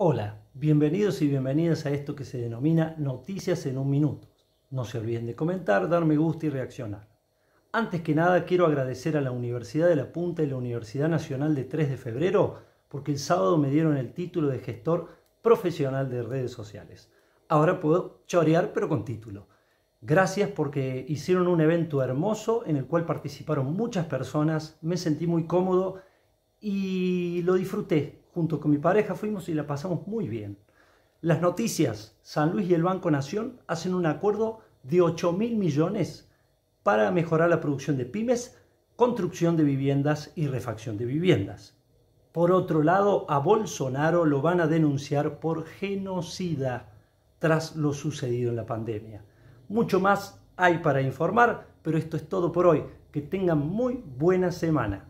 Hola, bienvenidos y bienvenidas a esto que se denomina Noticias en un Minuto. No se olviden de comentar, darme me gusta y reaccionar. Antes que nada quiero agradecer a la Universidad de La Punta y la Universidad Nacional de 3 de Febrero porque el sábado me dieron el título de gestor profesional de redes sociales. Ahora puedo chorear pero con título. Gracias porque hicieron un evento hermoso en el cual participaron muchas personas, me sentí muy cómodo y lo disfruté junto con mi pareja fuimos y la pasamos muy bien. Las noticias, San Luis y el Banco Nación hacen un acuerdo de 8 mil millones para mejorar la producción de pymes, construcción de viviendas y refacción de viviendas. Por otro lado, a Bolsonaro lo van a denunciar por genocida tras lo sucedido en la pandemia. Mucho más hay para informar, pero esto es todo por hoy. Que tengan muy buena semana.